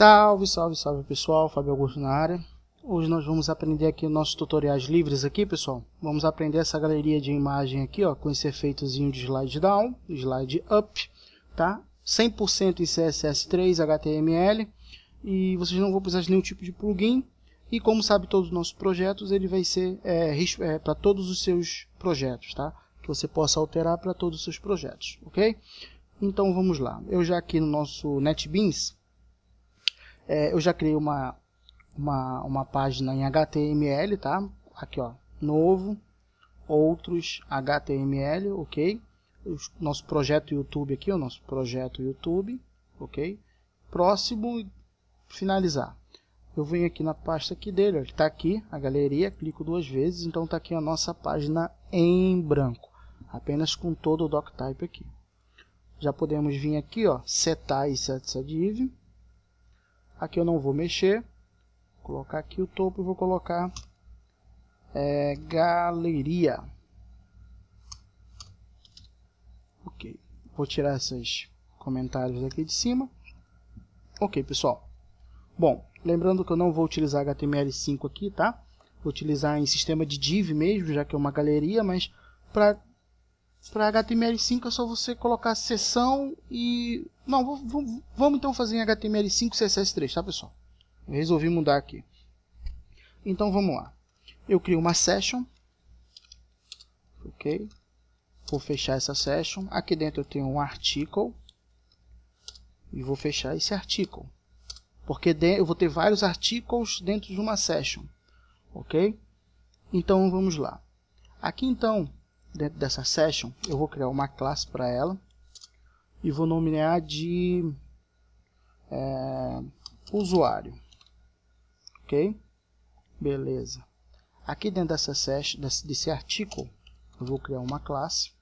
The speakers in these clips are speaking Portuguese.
Salve, salve, salve pessoal, Fábio Augusto na área. Hoje nós vamos aprender aqui nossos tutoriais livres aqui, pessoal. Vamos aprender essa galeria de imagem aqui, ó, com esse efeitozinho de slide down, slide up, tá? 100% em CSS3, HTML, e vocês não vão precisar de nenhum tipo de plugin. E como sabe todos os nossos projetos, ele vai ser é, é, para todos os seus projetos, tá? Que você possa alterar para todos os seus projetos, ok? Então vamos lá. Eu já aqui no nosso NetBeans, é, eu já criei uma, uma, uma página em HTML, tá? Aqui, ó, novo, outros HTML, ok? O nosso projeto YouTube aqui, o nosso projeto YouTube, ok? Próximo, finalizar. Eu venho aqui na pasta aqui dele, tá está aqui, a galeria, clico duas vezes, então está aqui a nossa página em branco, apenas com todo o doctype aqui. Já podemos vir aqui, ó, setar esse div, Aqui eu não vou mexer. Vou colocar aqui o topo e vou colocar é, galeria. Ok. Vou tirar esses comentários aqui de cima. Ok, pessoal. Bom, lembrando que eu não vou utilizar HTML5 aqui, tá? Vou utilizar em sistema de div mesmo, já que é uma galeria, mas para para HTML5 é só você colocar sessão e. Não, vamos, então fazer em HTML5 CSS3, tá pessoal? Eu resolvi mudar aqui. Então vamos lá. Eu crio uma session. Ok. Vou fechar essa session. Aqui dentro eu tenho um article. E vou fechar esse article. Porque eu vou ter vários articles dentro de uma session. Ok? Então vamos lá. Aqui então dentro dessa session, eu vou criar uma classe para ela e vou nomear de é, usuário, ok? Beleza. Aqui dentro dessa session, desse, desse artigo, eu vou criar uma classe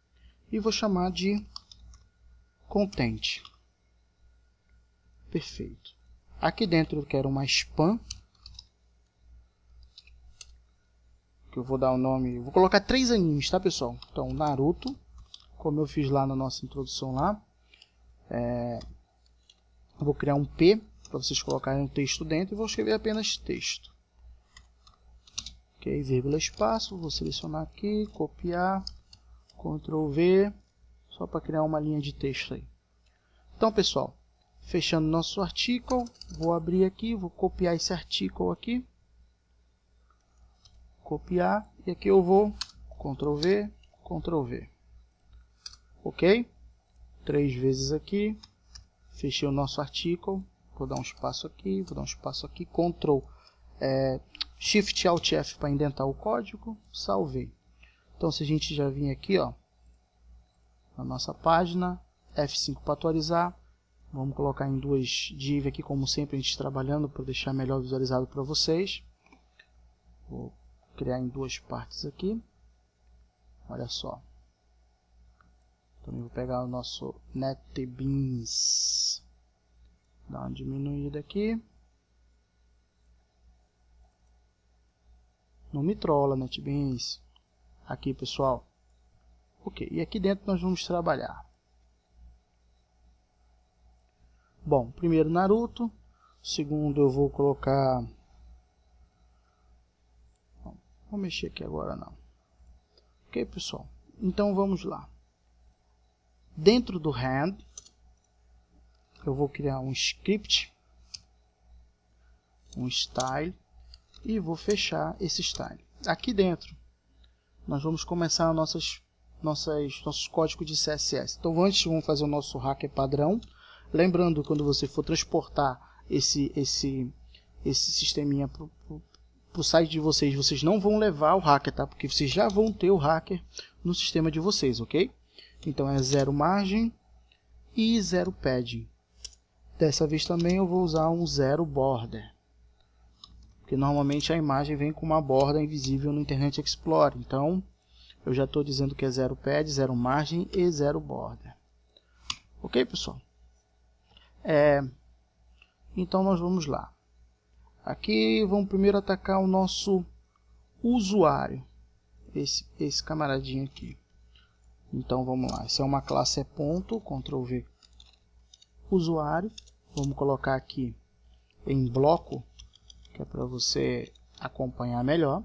e vou chamar de content. Perfeito. Aqui dentro eu quero uma span que eu vou dar o um nome, vou colocar três animes, tá pessoal? Então, Naruto, como eu fiz lá na nossa introdução lá, é, vou criar um P para vocês colocarem um texto dentro e vou escrever apenas texto. Ok, vírgula espaço, vou selecionar aqui, copiar, Ctrl V, só para criar uma linha de texto aí. Então pessoal, fechando nosso artigo, vou abrir aqui, vou copiar esse artigo aqui, copiar e aqui eu vou Ctrl V, Ctrl V. Ok? Três vezes aqui. Fechei o nosso artigo. Vou dar um espaço aqui, vou dar um espaço aqui. Ctrl é, Shift Alt F para indentar o código. Salvei. Então se a gente já vir aqui, ó, na nossa página, F5 para atualizar. Vamos colocar em duas div aqui, como sempre a gente trabalhando para deixar melhor visualizado para vocês. Vou criar em duas partes aqui. Olha só. Também vou pegar o nosso NetBeans. Dá uma diminuída aqui. Não me trola, NetBeans. Aqui, pessoal. Ok, e aqui dentro nós vamos trabalhar. Bom, primeiro Naruto. Segundo eu vou colocar vou mexer aqui agora não. Ok, pessoal? Então vamos lá. Dentro do hand, eu vou criar um script, um style, e vou fechar esse style. Aqui dentro, nós vamos começar nossas, nossas, nossos códigos de CSS. Então antes vamos fazer o nosso hacker padrão. Lembrando, quando você for transportar esse, esse, esse sisteminha para o site de vocês, vocês não vão levar o hacker, tá? Porque vocês já vão ter o hacker no sistema de vocês, ok? Então é zero margem e zero padding. Dessa vez também eu vou usar um zero border. Porque normalmente a imagem vem com uma borda invisível no Internet Explorer. Então eu já estou dizendo que é zero pad, zero margem e zero border. Ok, pessoal? É... Então nós vamos lá. Aqui vamos primeiro atacar o nosso usuário, esse, esse camaradinho aqui. Então vamos lá, essa é uma classe é ponto, Ctrl V, usuário. Vamos colocar aqui em bloco, que é para você acompanhar melhor.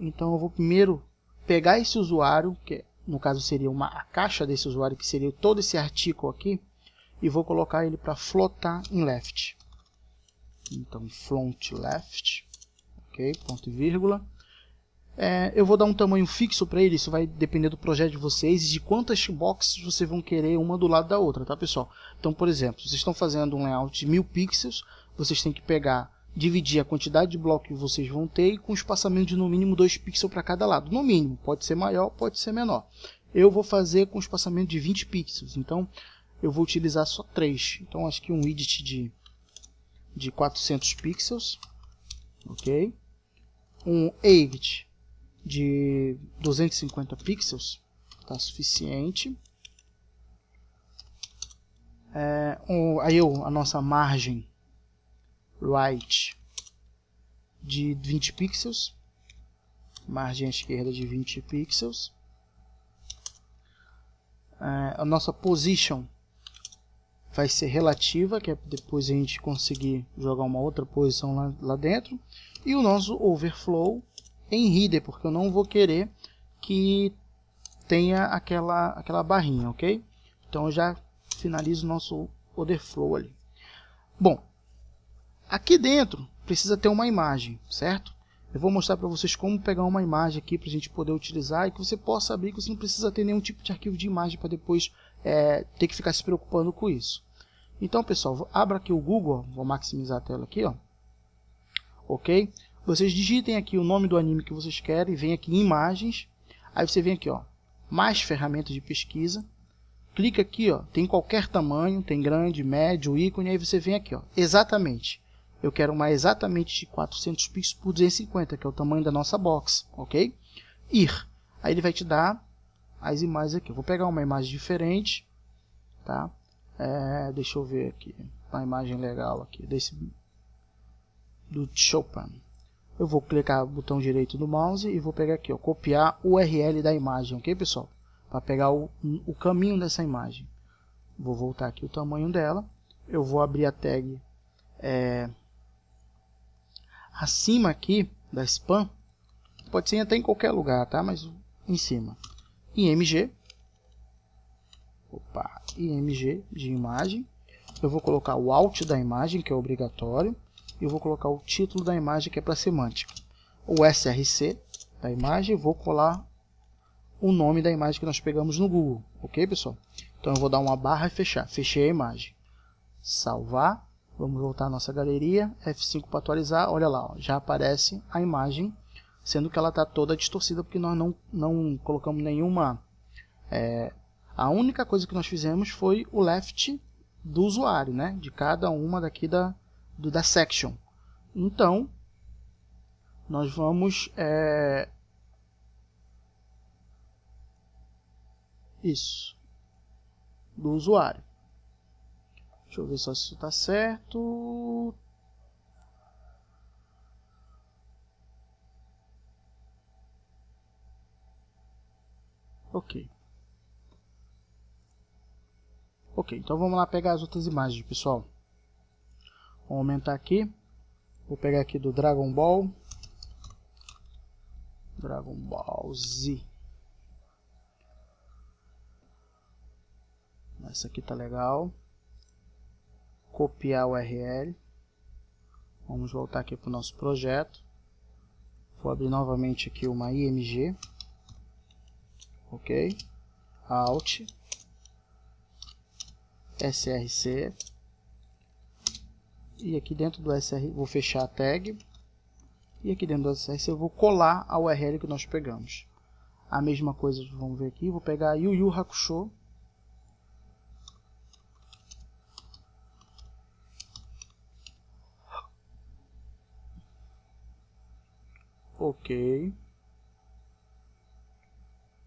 Então eu vou primeiro pegar esse usuário, que é, no caso seria uma, a caixa desse usuário, que seria todo esse artículo aqui, e vou colocar ele para flotar em left. Então, front left, ok, ponto e vírgula. É, eu vou dar um tamanho fixo para ele, isso vai depender do projeto de vocês e de quantas boxes vocês vão querer uma do lado da outra, tá pessoal? Então, por exemplo, vocês estão fazendo um layout de 1000 pixels, vocês têm que pegar, dividir a quantidade de bloco que vocês vão ter e com espaçamento de no mínimo 2 pixels para cada lado, no mínimo, pode ser maior, pode ser menor. Eu vou fazer com espaçamento de 20 pixels, então eu vou utilizar só 3, então acho que um widget de de 400 pixels, ok? Um 8 de 250 pixels, está suficiente. É, um, aí eu, a nossa margem right de 20 pixels, margem esquerda de 20 pixels. É, a nossa position vai ser relativa, que é depois a gente conseguir jogar uma outra posição lá, lá dentro. E o nosso overflow em header, porque eu não vou querer que tenha aquela, aquela barrinha, ok? Então eu já finalizo o nosso overflow ali. Bom, aqui dentro precisa ter uma imagem, certo? Eu vou mostrar para vocês como pegar uma imagem aqui para a gente poder utilizar e que você possa abrir, que você não precisa ter nenhum tipo de arquivo de imagem para depois é, ter que ficar se preocupando com isso. Então, pessoal, abra aqui o Google, vou maximizar a tela aqui, ó. OK? Vocês digitem aqui o nome do anime que vocês querem, vem aqui em imagens, aí você vem aqui, ó, mais ferramentas de pesquisa. Clica aqui, ó, tem qualquer tamanho, tem grande, médio, ícone, aí você vem aqui, ó, exatamente. Eu quero uma exatamente de 400 pixels por 250, que é o tamanho da nossa box, OK? Ir. Aí ele vai te dar as imagens aqui. Eu vou pegar uma imagem diferente, tá? É, deixa eu ver aqui. Uma imagem legal aqui. Desse. Do Chopin. Eu vou clicar no botão direito do mouse e vou pegar aqui, ó, copiar o URL da imagem, ok pessoal? Para pegar o, o caminho dessa imagem. Vou voltar aqui o tamanho dela. Eu vou abrir a tag é, acima aqui da spam. Pode ser até em qualquer lugar, tá? Mas em cima. Em MG, opa, img de imagem, eu vou colocar o alt da imagem, que é obrigatório, e eu vou colocar o título da imagem, que é para semântica, o src da imagem, vou colar o nome da imagem que nós pegamos no Google, ok pessoal? Então eu vou dar uma barra e fechar, fechei a imagem, salvar, vamos voltar à nossa galeria, F5 para atualizar, olha lá, ó, já aparece a imagem, sendo que ela está toda distorcida, porque nós não, não colocamos nenhuma... É, a única coisa que nós fizemos foi o left do usuário, né? De cada uma daqui da, do, da section. Então, nós vamos... É... Isso. Do usuário. Deixa eu ver só se isso está certo. Ok. Ok, então vamos lá pegar as outras imagens, pessoal. Vou aumentar aqui. Vou pegar aqui do Dragon Ball. Dragon Ball Z. Essa aqui tá legal. Copiar o URL. Vamos voltar aqui para o nosso projeto. Vou abrir novamente aqui uma IMG. Ok. Alt src e aqui dentro do sr vou fechar a tag e aqui dentro do src eu vou colar a url que nós pegamos a mesma coisa vamos ver aqui vou pegar Yu Yu Hakusho ok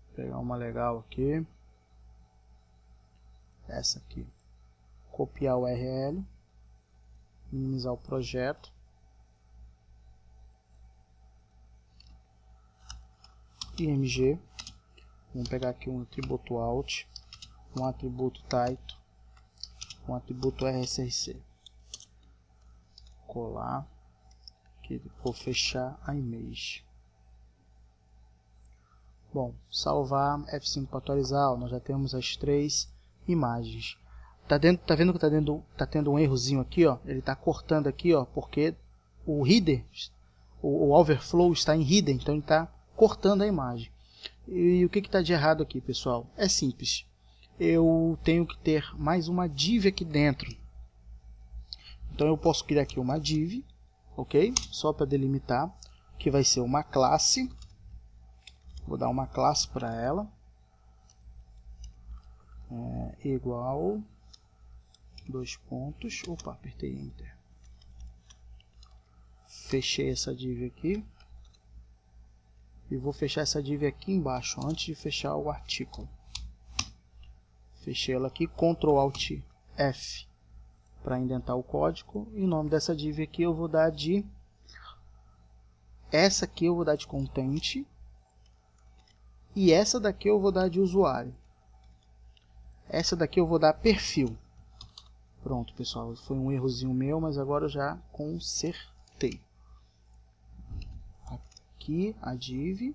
vou pegar uma legal aqui essa aqui copiar o URL, minimizar o projeto. img, vamos pegar aqui um atributo alt, um atributo title, um atributo rsrc. Colar, que vou fechar a image. Bom, salvar F5 para atualizar, nós já temos as três imagens. Tá, dentro, tá vendo que tá, dentro, tá tendo um errozinho aqui, ó. Ele tá cortando aqui, ó, porque o header, o, o overflow está em header, então ele tá cortando a imagem. E, e o que tá de errado aqui, pessoal? É simples. Eu tenho que ter mais uma div aqui dentro. Então eu posso criar aqui uma div, ok? Só para delimitar, que vai ser uma classe. Vou dar uma classe para ela. É, igual dois pontos, opa, apertei Enter. Fechei essa div aqui. E vou fechar essa div aqui embaixo, antes de fechar o artículo. Fechei ela aqui, Ctrl Alt F para indentar o código. E o nome dessa div aqui eu vou dar de... Essa aqui eu vou dar de contente. E essa daqui eu vou dar de usuário. Essa daqui eu vou dar perfil. Pronto, pessoal, foi um errozinho meu, mas agora eu já consertei. Aqui a div.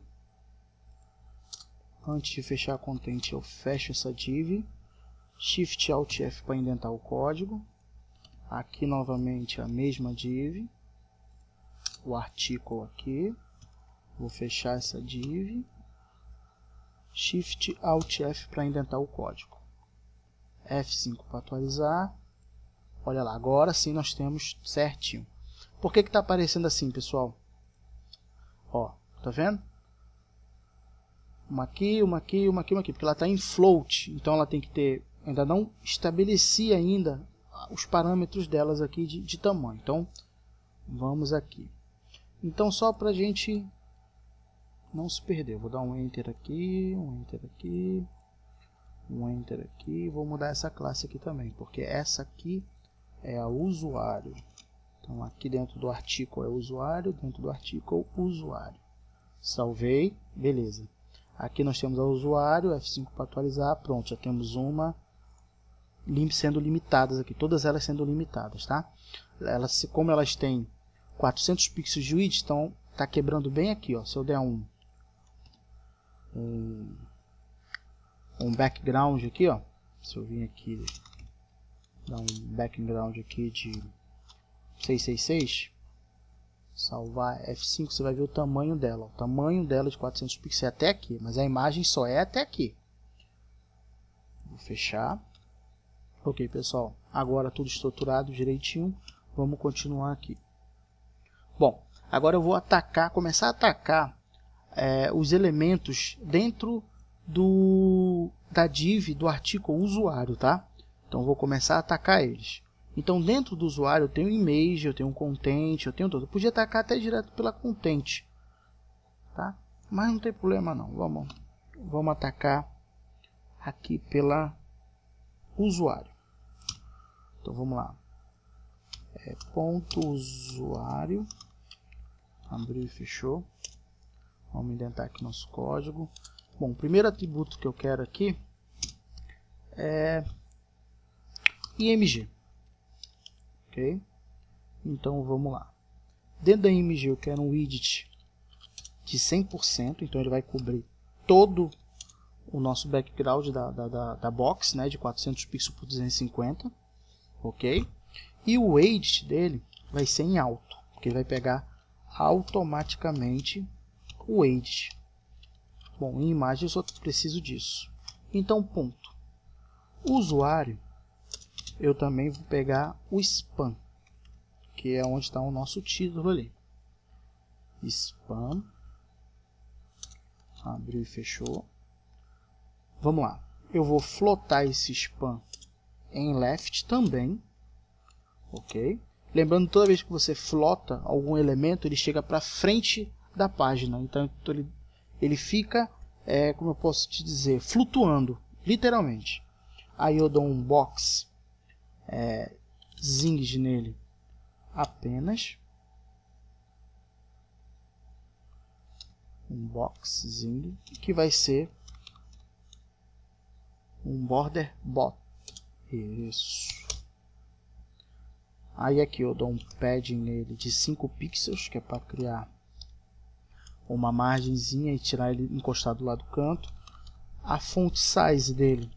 Antes de fechar a content, eu fecho essa div. Shift Alt F para indentar o código. Aqui novamente a mesma div. O artículo aqui. Vou fechar essa div. Shift Alt F para indentar o código. F5 para atualizar Olha lá, agora sim nós temos certinho. Por que está aparecendo assim, pessoal? Ó, tá vendo? Uma aqui, uma aqui, uma aqui, uma aqui, porque ela está em float, então ela tem que ter... Ainda não estabeleci ainda os parâmetros delas aqui de, de tamanho. Então, vamos aqui. Então, só para a gente não se perder, vou dar um Enter aqui, um Enter aqui, um Enter aqui, vou mudar essa classe aqui também, porque essa aqui é a usuário. Então, aqui dentro do artigo é usuário, dentro do artigo usuário. Salvei, beleza. Aqui nós temos a usuário, F5 para atualizar, pronto, já temos uma sendo limitadas aqui, todas elas sendo limitadas, tá? Elas, como elas têm 400 pixels de width, então tá quebrando bem aqui, ó. Se eu der um, um, um background aqui, ó, se eu vir aqui dar um background aqui de 666 salvar F5 você vai ver o tamanho dela o tamanho dela de 400 pixels é até aqui mas a imagem só é até aqui vou fechar ok pessoal agora tudo estruturado direitinho vamos continuar aqui bom agora eu vou atacar começar a atacar é, os elementos dentro do da div do artigo usuário tá então vou começar a atacar eles. Então dentro do usuário eu tenho um image, eu tenho um content, eu tenho tudo. Eu podia atacar até direto pela content, tá? Mas não tem problema não. Vamos, vamos atacar aqui pela usuário. Então vamos lá. É, ponto usuário. Abriu e fechou. Vamos indentar aqui nosso código. Bom, o primeiro atributo que eu quero aqui é IMG. Ok? Então vamos lá. Dentro da IMG eu quero um widget de 100%, então ele vai cobrir todo o nosso background da, da, da, da box, né, de 400 pixels por 250, ok? E o weight dele vai ser em alto, porque ele vai pegar automaticamente o weight. Bom, em imagem eu só preciso disso. Então, ponto. O usuário eu também vou pegar o spam, que é onde está o nosso título ali. Spam. Abriu e fechou. Vamos lá. Eu vou flotar esse spam em left também. Ok? Lembrando, toda vez que você flota algum elemento, ele chega para frente da página. Então, ele, ele fica, é, como eu posso te dizer, flutuando, literalmente. Aí eu dou um box é, zings nele apenas um box zing que vai ser um border bot isso aí aqui eu dou um padding nele de 5 pixels que é para criar uma margenzinha e tirar ele encostado lá do canto a fonte size dele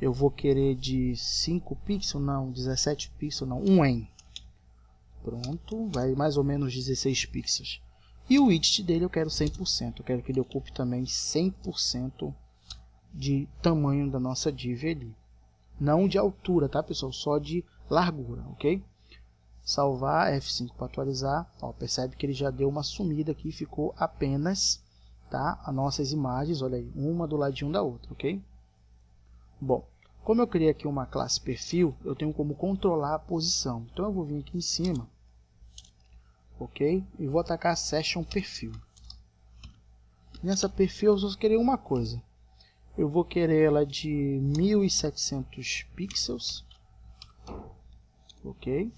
eu vou querer de 5 pixels, não, 17 pixels, não, 1 em. Pronto, vai mais ou menos 16 pixels. E o width dele eu quero 100%, eu quero que ele ocupe também 100% de tamanho da nossa div ali. Não de altura, tá pessoal? Só de largura, ok? Salvar, F5 para atualizar. Ó, percebe que ele já deu uma sumida aqui, ficou apenas tá? as nossas imagens, olha aí, uma do ladinho da outra, ok? Bom, como eu criei aqui uma classe perfil, eu tenho como controlar a posição. Então eu vou vir aqui em cima, ok? E vou atacar a session perfil. Nessa perfil eu só querer uma coisa. Eu vou querer ela de 1700 pixels, ok?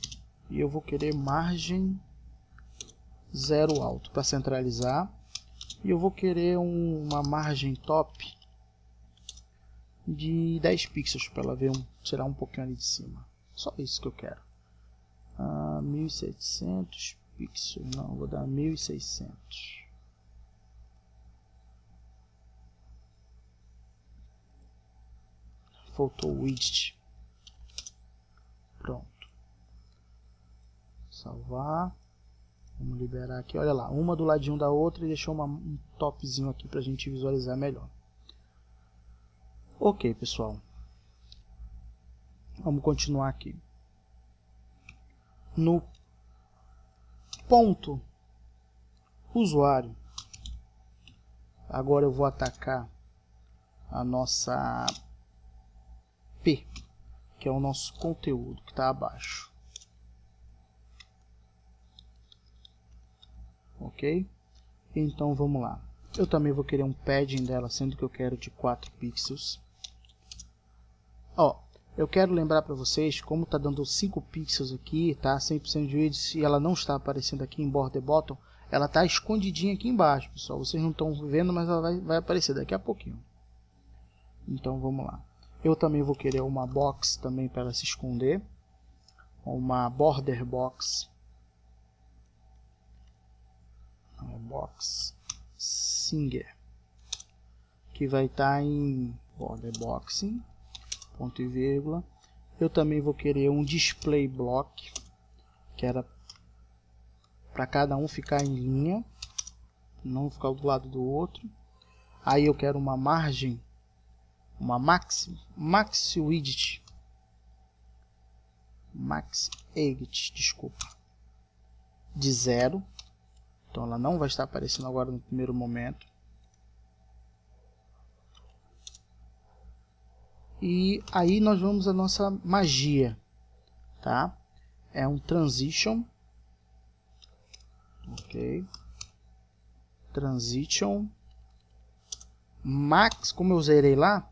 E eu vou querer margem zero alto para centralizar. E eu vou querer um, uma margem top de 10 pixels para ela ver um, tirar um pouquinho ali de cima. Só isso que eu quero. Ah, 1700 pixels, não, vou dar 1600. Faltou o widget. Pronto. Salvar. Vamos liberar aqui. Olha lá, uma do ladinho da outra e deixou uma, um topzinho aqui para a gente visualizar melhor. Ok, pessoal. Vamos continuar aqui. No ponto usuário, agora eu vou atacar a nossa P, que é o nosso conteúdo que está abaixo. Ok? Então vamos lá. Eu também vou querer um padding dela, sendo que eu quero de 4 pixels. Ó, eu quero lembrar para vocês, como tá dando 5 pixels aqui, tá? 100% de width e ela não está aparecendo aqui em border bottom, ela tá escondidinha aqui embaixo, pessoal. Vocês não estão vendo, mas ela vai, vai aparecer daqui a pouquinho. Então vamos lá. Eu também vou querer uma box também para ela se esconder. Uma border box. Uma box Singer. Que vai estar tá em border boxing ponto e vírgula. Eu também vou querer um display block, que era para cada um ficar em linha, não ficar do lado do outro. Aí eu quero uma margem, uma max, max width, max edit, desculpa, de zero. Então ela não vai estar aparecendo agora no primeiro momento. E aí nós vamos a nossa magia, tá? É um transition. OK. Transition max, como eu zerei lá,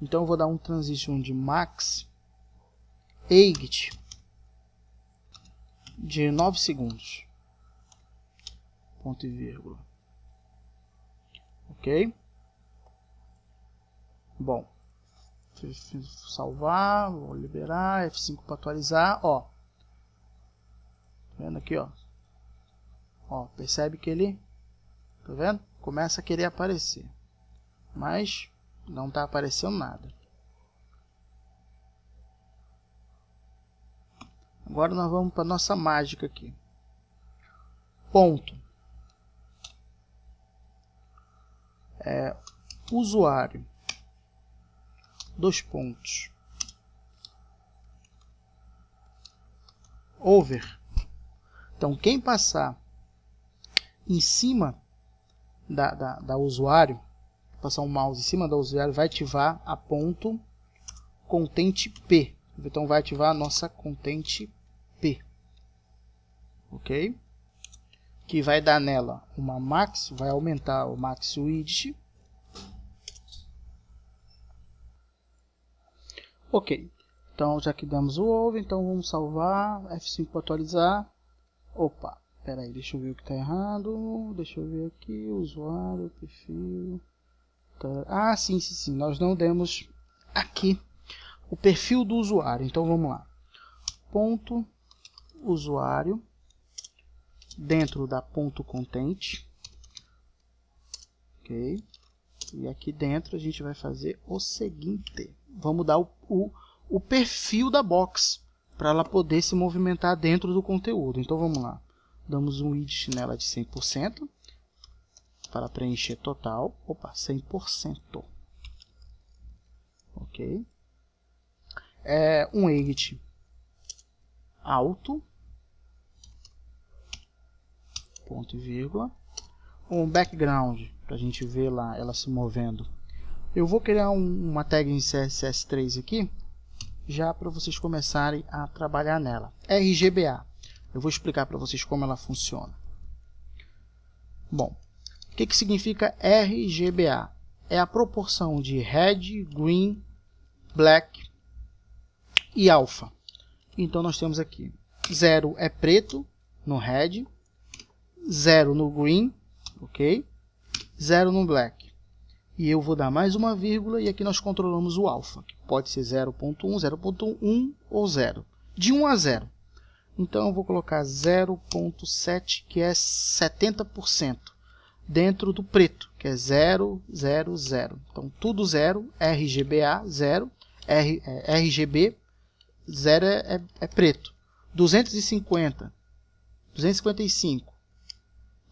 então eu vou dar um transition de max eight de 9 segundos. Ponto e vírgula. OK? Bom, salvar, vou liberar, F5 para atualizar, ó. Tá vendo aqui, ó. Ó, percebe que ele, tá vendo? Começa a querer aparecer. Mas não tá aparecendo nada. Agora nós vamos para nossa mágica aqui. Ponto. É, usuário dois pontos. Over. Então, quem passar em cima da, da, da usuário, passar o um mouse em cima da usuário, vai ativar a ponto content P. Então, vai ativar a nossa content P. Ok? Que vai dar nela uma max, vai aumentar o max width Ok. Então, já que demos o over, então vamos salvar, F5 para atualizar. Opa, pera aí, deixa eu ver o que está errado, deixa eu ver aqui, usuário, perfil... Tá. Ah, sim, sim, sim, nós não demos aqui o perfil do usuário, então vamos lá. Ponto usuário dentro da ponto content, ok? E aqui dentro a gente vai fazer o seguinte vamos mudar o, o, o perfil da box para ela poder se movimentar dentro do conteúdo. Então vamos lá. Damos um id nela de 100% para preencher total. Opa, 100%. OK. É um edit alto ponto e vírgula um background para a gente ver lá ela se movendo eu vou criar um, uma tag em CSS3 aqui, já para vocês começarem a trabalhar nela. RGBA. Eu vou explicar para vocês como ela funciona. Bom, o que, que significa RGBA? É a proporção de red, green, black e Alpha. Então nós temos aqui 0 é preto no red, 0 no green, ok? 0 no black e eu vou dar mais uma vírgula e aqui nós controlamos o alfa, que pode ser 0.1, 0.1 ou 0, de 1 a 0. Então eu vou colocar 0.7, que é 70%, dentro do preto, que é 0, 0, 0. Então tudo 0, RGBA 0, R, é, RGB 0 é, é, é preto. 250, 255,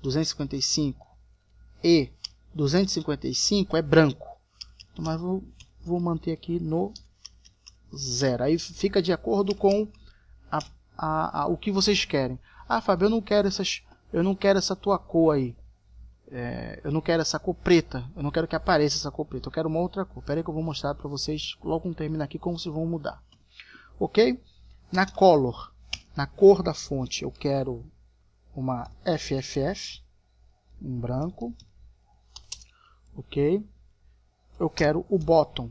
255 e 255 é branco. Mas vou, vou manter aqui no zero. Aí fica de acordo com a, a, a, o que vocês querem. Ah, Fábio, eu não quero essas, eu não quero essa tua cor aí. É, eu não quero essa cor preta, eu não quero que apareça essa cor preta, eu quero uma outra cor. Pera aí que eu vou mostrar para vocês logo um terminar aqui como se vão mudar. Ok? Na color, na cor da fonte, eu quero uma FFF, um branco, ok? Eu quero o bottom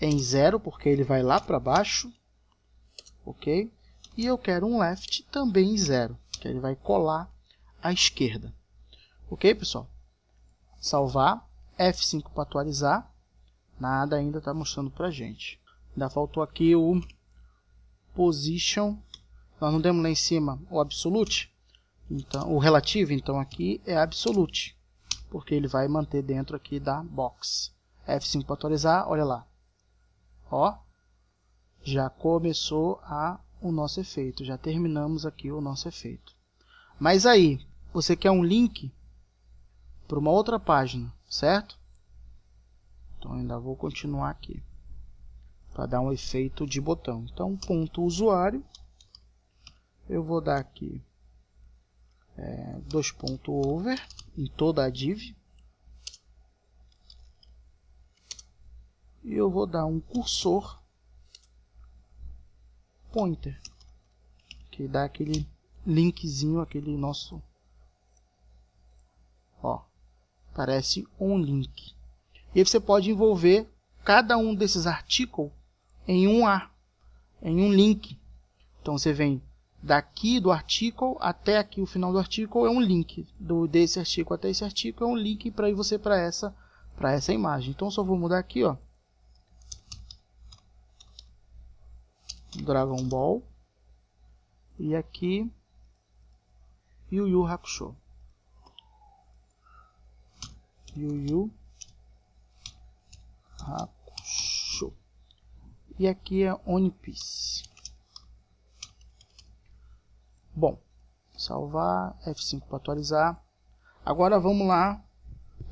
em zero, porque ele vai lá para baixo, ok? E eu quero um left também em zero, que ele vai colar à esquerda. Ok, pessoal? Salvar, F5 para atualizar. Nada ainda está mostrando para gente. Ainda faltou aqui o position. Nós não demos lá em cima o absolute, então, o relativo, então aqui é absolute porque ele vai manter dentro aqui da box. F5 para atualizar, olha lá. Ó, já começou a, o nosso efeito, já terminamos aqui o nosso efeito. Mas aí, você quer um link para uma outra página, certo? Então ainda vou continuar aqui para dar um efeito de botão. Então, ponto usuário, eu vou dar aqui é, dois ponto over em toda a div. E eu vou dar um cursor pointer, que dá aquele linkzinho, aquele nosso, ó, parece um link. E aí você pode envolver cada um desses artigos em um A, em um link. Então você vem daqui do artigo até aqui o final do artigo é um link do desse artigo até esse artigo é um link para ir você para essa para essa imagem então só vou mudar aqui ó Dragon Ball e aqui Yu Yu Hakusho Yu Yu Hakusho e aqui é One Piece Bom, salvar, F5 para atualizar. Agora vamos lá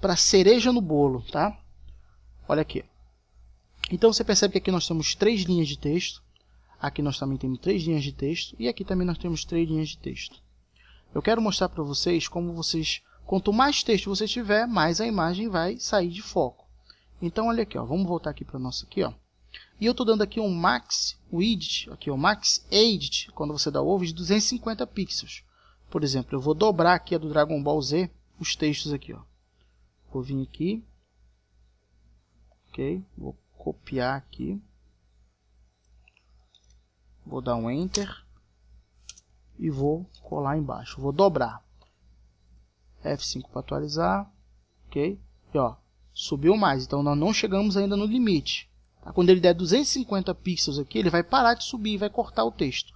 para cereja no bolo, tá? Olha aqui. Então você percebe que aqui nós temos três linhas de texto. Aqui nós também temos três linhas de texto e aqui também nós temos três linhas de texto. Eu quero mostrar para vocês como vocês, quanto mais texto você tiver, mais a imagem vai sair de foco. Então olha aqui, ó, vamos voltar aqui para nosso aqui, ó. E eu estou dando aqui um max width, aqui o um max edit, quando você dá o over, de 250 pixels. Por exemplo, eu vou dobrar aqui a do Dragon Ball Z, os textos aqui. Ó. Vou vir aqui. Ok, vou copiar aqui. Vou dar um Enter. E vou colar embaixo. Vou dobrar. F5 para atualizar. Ok, e ó, subiu mais. Então nós não chegamos ainda no limite. Tá? Quando ele der 250 pixels aqui, ele vai parar de subir, vai cortar o texto.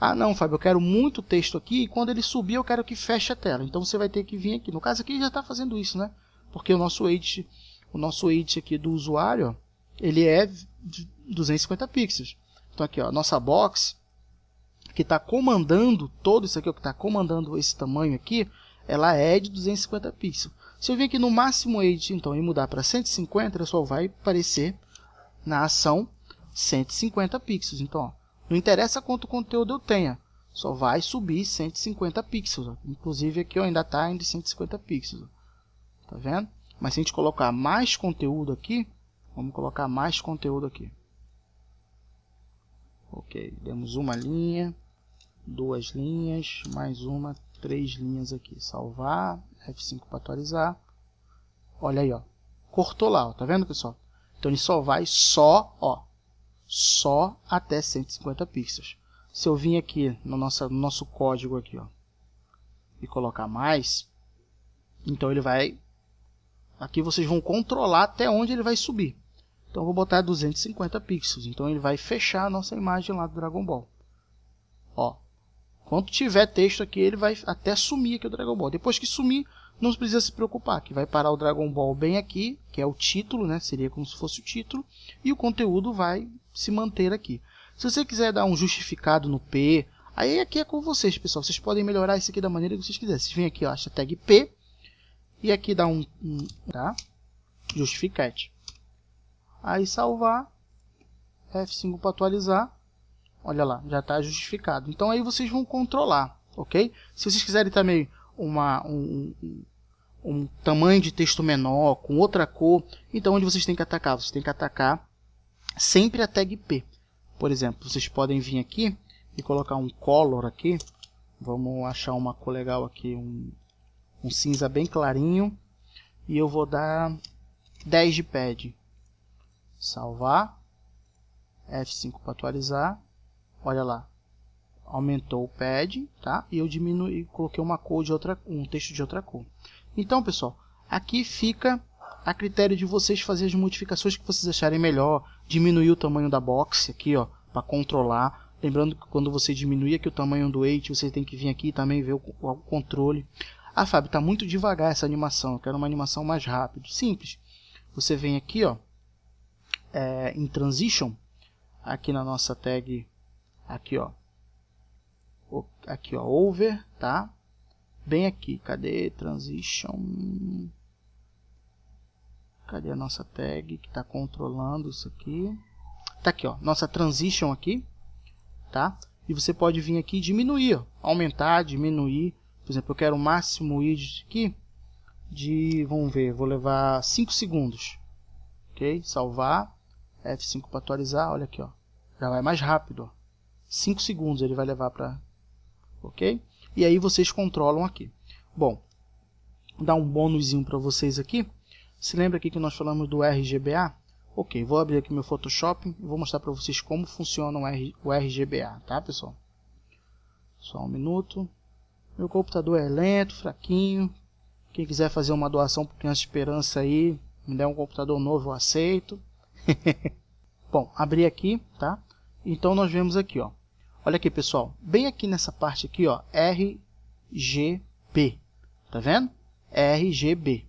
Ah, não, Fábio, eu quero muito texto aqui e quando ele subir eu quero que feche a tela. Então você vai ter que vir aqui. No caso aqui já está fazendo isso, né? Porque o nosso edit, o nosso edit aqui do usuário, ele é 250 pixels. Então aqui, ó, nossa box que está comandando todo isso aqui, o que está comandando esse tamanho aqui, ela é de 250 pixels. Se eu vir aqui no máximo edit, então, e mudar para 150, ele só vai aparecer na ação 150 pixels. Então, ó, não interessa quanto conteúdo eu tenha, só vai subir 150 pixels. Ó. Inclusive aqui ó, ainda está em 150 pixels. Ó. Tá vendo? Mas se a gente colocar mais conteúdo aqui, vamos colocar mais conteúdo aqui. Ok, demos uma linha, duas linhas, mais uma, três linhas aqui. Salvar, F5 para atualizar. Olha aí, ó. Cortou lá, ó. tá vendo, pessoal? Então ele só vai só, ó, só até 150 pixels. Se eu vir aqui no nosso, no nosso código aqui, ó, e colocar mais, então ele vai, aqui vocês vão controlar até onde ele vai subir. Então vou botar 250 pixels, então ele vai fechar a nossa imagem lá do Dragon Ball. Ó, quando tiver texto aqui, ele vai até sumir aqui o Dragon Ball. Depois que sumir, não precisa se preocupar, que vai parar o Dragon Ball bem aqui, que é o título, né? Seria como se fosse o título, e o conteúdo vai se manter aqui. Se você quiser dar um justificado no P, aí aqui é com vocês, pessoal. Vocês podem melhorar isso aqui da maneira que vocês quiserem. Vocês vêm aqui, ó, hashtag P, e aqui dá um, um tá? Justificante. Aí salvar, F5 para atualizar. Olha lá, já está justificado. Então aí vocês vão controlar, ok? Se vocês quiserem também uma, um, um tamanho de texto menor, com outra cor. Então, onde vocês têm que atacar? Vocês têm que atacar sempre a tag P. Por exemplo, vocês podem vir aqui e colocar um color aqui. Vamos achar uma cor legal aqui, um, um cinza bem clarinho. E eu vou dar 10 de pad. Salvar. F5 para atualizar. Olha lá, aumentou o pad, tá? E eu diminui, coloquei uma cor de outra, um texto de outra cor. Então, pessoal, aqui fica a critério de vocês fazer as modificações que vocês acharem melhor. Diminuir o tamanho da box aqui, ó, para controlar. Lembrando que quando você diminuir aqui o tamanho do 8, você tem que vir aqui também ver o, o controle. Ah, Fábio, tá muito devagar essa animação. Eu quero uma animação mais rápida. Simples. Você vem aqui, ó, é, em Transition, aqui na nossa tag, aqui, ó, aqui ó, over, tá? Bem aqui, cadê transition? Cadê a nossa tag que está controlando isso aqui? Tá aqui ó, nossa transition aqui, tá? E você pode vir aqui e diminuir, ó, aumentar, diminuir. Por exemplo, eu quero o máximo widget aqui de, vamos ver, vou levar 5 segundos. Ok? Salvar. F5 para atualizar, olha aqui, ó. Já vai mais rápido, 5 segundos ele vai levar para ok? E aí vocês controlam aqui. Bom, dar um bônus para vocês aqui. Se lembra aqui que nós falamos do RGBA? Ok, vou abrir aqui meu Photoshop e vou mostrar para vocês como funciona o RGBA, tá pessoal? Só um minuto. Meu computador é lento, fraquinho. Quem quiser fazer uma doação para Criança Esperança aí, me der um computador novo, eu aceito. Bom, abri aqui, tá? Então nós vemos aqui, ó. Olha aqui, pessoal. Bem aqui nessa parte aqui, ó, RGB. Tá vendo? RGB.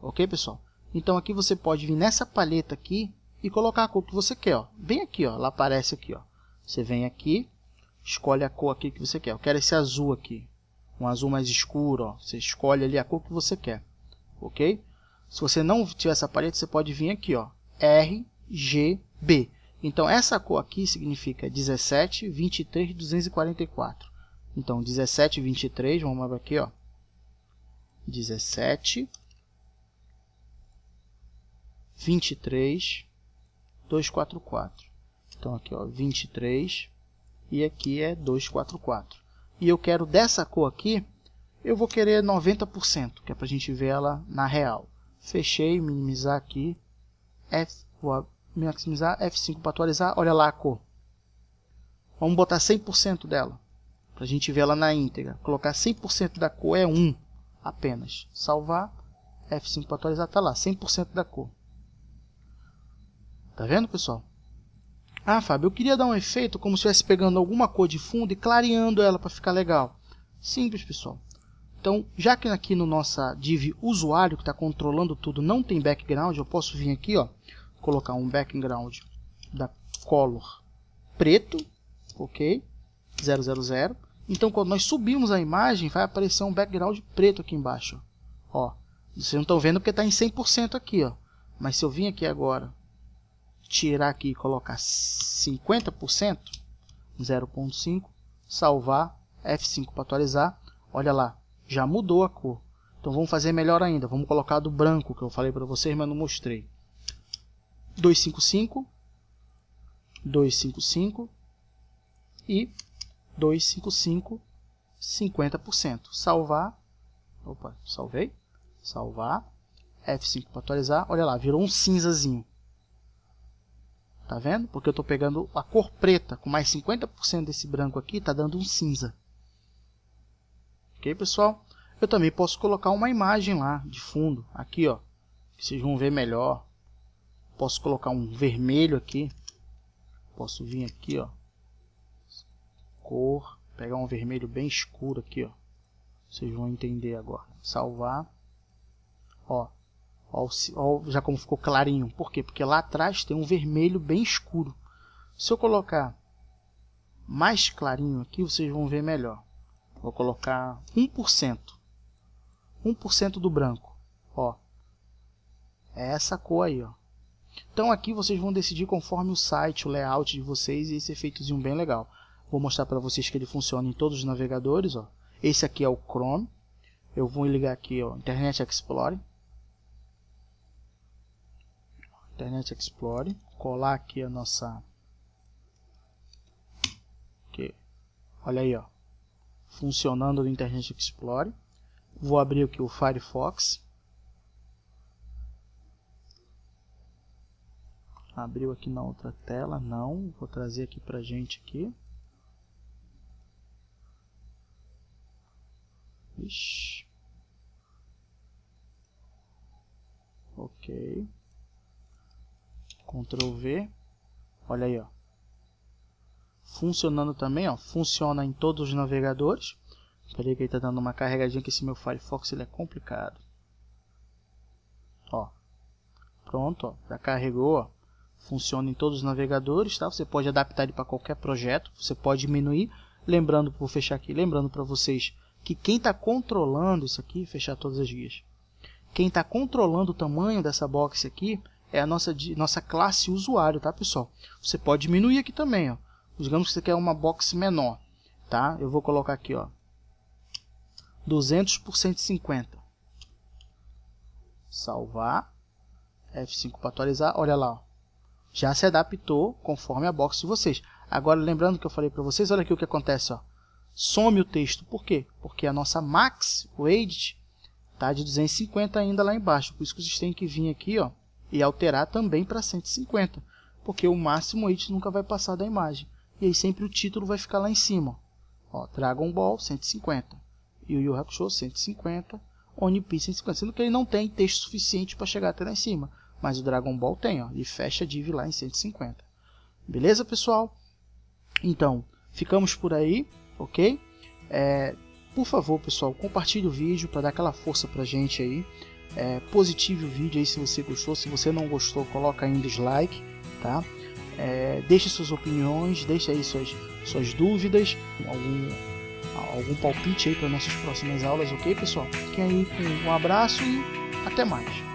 Ok, pessoal? Então aqui você pode vir nessa paleta aqui e colocar a cor que você quer, ó. Bem aqui, ó, ela aparece aqui, ó. Você vem aqui, escolhe a cor aqui que você quer. Eu quero esse azul aqui, um azul mais escuro, ó. Você escolhe ali a cor que você quer, ok? Se você não tiver essa paleta, você pode vir aqui, ó, RGB. Então essa cor aqui significa 17, 23, 244. Então 17, 23, vamos lá aqui, ó. 17, 23, 244. Então aqui, ó, 23 e aqui é 244. E eu quero dessa cor aqui, eu vou querer 90%, que é para a gente ver ela na real. Fechei, minimizar aqui, F, vou maximizar, F5 para atualizar, olha lá a cor. Vamos botar 100% dela, para a gente ver ela na íntegra. Colocar 100% da cor é 1 apenas. Salvar, F5 para atualizar, está lá, 100% da cor. Tá vendo, pessoal? Ah, Fábio, eu queria dar um efeito como se estivesse pegando alguma cor de fundo e clareando ela para ficar legal. Simples, pessoal. Então, já que aqui no nossa div usuário, que está controlando tudo, não tem background, eu posso vir aqui, ó, colocar um background da color preto, ok? 000. Então, quando nós subirmos a imagem, vai aparecer um background preto aqui embaixo. Ó, vocês não estão vendo porque está em 100% aqui, ó. Mas se eu vim aqui agora, tirar aqui e colocar 50%, 0.5, salvar, F5 para atualizar, olha lá, já mudou a cor. Então vamos fazer melhor ainda, vamos colocar do branco que eu falei para vocês, mas não mostrei. 255, 255 e 255, 50%. Salvar, opa, salvei, salvar, F5 para atualizar, olha lá, virou um cinzazinho. Tá vendo? Porque eu estou pegando a cor preta, com mais 50% desse branco aqui, está dando um cinza. Ok, pessoal? Eu também posso colocar uma imagem lá de fundo, aqui, ó, que vocês vão ver melhor. Posso colocar um vermelho aqui. Posso vir aqui, ó. Cor. Pegar um vermelho bem escuro aqui, ó. Vocês vão entender agora. Salvar. Ó. ó, ó já como ficou clarinho. Por quê? Porque lá atrás tem um vermelho bem escuro. Se eu colocar mais clarinho aqui, vocês vão ver melhor. Vou colocar 1%. 1% do branco. Ó. É essa cor aí, ó. Então aqui vocês vão decidir conforme o site, o layout de vocês e esse efeitozinho bem legal. Vou mostrar para vocês que ele funciona em todos os navegadores. Ó. Esse aqui é o Chrome. Eu vou ligar aqui ó, Internet Explorer. Internet Explorer. Colar aqui a nossa... Aqui. Olha aí, ó. funcionando no Internet Explorer. Vou abrir aqui o Firefox. Abriu aqui na outra tela, não. Vou trazer aqui pra gente aqui. Ixi. Ok. Ctrl V. Olha aí, ó. Funcionando também, ó. Funciona em todos os navegadores. Peraí que ele tá dando uma carregadinha que esse meu Firefox ele é complicado. Ó. Pronto, ó. Já carregou, ó funciona em todos os navegadores, tá? Você pode adaptar ele para qualquer projeto, você pode diminuir. Lembrando, vou fechar aqui, lembrando para vocês que quem está controlando isso aqui, fechar todas as guias, quem está controlando o tamanho dessa box aqui é a nossa, nossa classe usuário, tá pessoal? Você pode diminuir aqui também, ó. Digamos que você quer uma box menor, tá? Eu vou colocar aqui, ó, 200 por 150. Salvar. F5 para atualizar. Olha lá, ó já se adaptou conforme a box de vocês. Agora, lembrando que eu falei para vocês, olha aqui o que acontece, ó. Some o texto. Por quê? Porque a nossa max, o edit, tá de 250 ainda lá embaixo. Por isso que vocês têm que vir aqui, ó, e alterar também para 150, porque o máximo edit nunca vai passar da imagem. E aí sempre o título vai ficar lá em cima, ó. ó Dragon Ball 150, Yu Yu Hakusho 150, One Piece 150, sendo que ele não tem texto suficiente para chegar até lá em cima. Mas o Dragon Ball tem, ó, ele fecha a div lá em 150. Beleza, pessoal? Então, ficamos por aí, ok? É, por favor, pessoal, compartilhe o vídeo para dar aquela força para gente aí. É, positive o vídeo aí se você gostou. Se você não gostou, coloca aí um dislike, tá? É, deixe suas opiniões, deixe aí suas, suas dúvidas, algum, algum palpite aí para nossas próximas aulas, ok, pessoal? Fiquem aí com um abraço e até mais.